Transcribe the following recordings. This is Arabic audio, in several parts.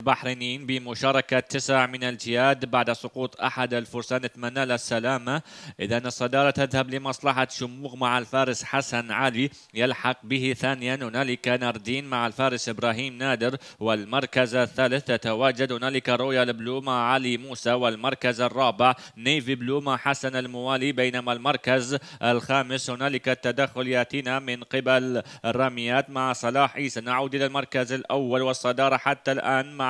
البحرينيين بمشاركة تسع من الجياد بعد سقوط أحد الفرسان نتمنى له السلامة إذا الصدارة تذهب لمصلحة شموغ مع الفارس حسن علي يلحق به ثانيا هنالك ناردين مع الفارس إبراهيم نادر والمركز الثالث تتواجد هنالك رويال بلو مع علي موسى والمركز الرابع نيفي بلو مع حسن الموالي بينما المركز الخامس هنالك التدخل يأتينا من قبل الراميات مع صلاح عيسى نعود إلى المركز الأول والصدارة حتى الآن مع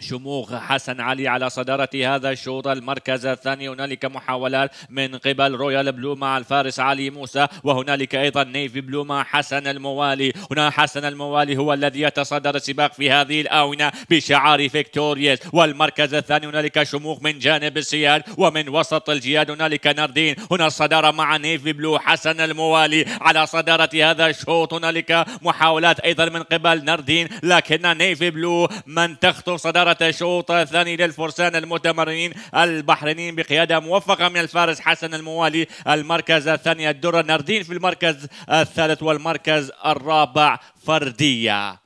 شموخ حسن علي على صدارة هذا الشوط المركز الثاني هنالك محاولات من قبل رويال بلو مع الفارس علي موسى وهنالك أيضا نيفي بلو مع حسن الموالي هنا حسن الموالي هو الذي يتصدر السباق في هذه الآونة بشعار فيكتوريوس والمركز الثاني هنالك شموخ من جانب السياد ومن وسط الجياد هنالك نردين هنا الصدارة مع نيفي بلو حسن الموالي على صدارة هذا الشوط هنالك محاولات أيضا من قبل نردين لكن نيفي بلو من تخطو صدارة ثارة الشوط الثاني للفرسان المتمرنين البحرينيين بقيادة موفقة من الفارس حسن الموالي المركز الثاني الدرة نردين في المركز الثالث والمركز الرابع فردية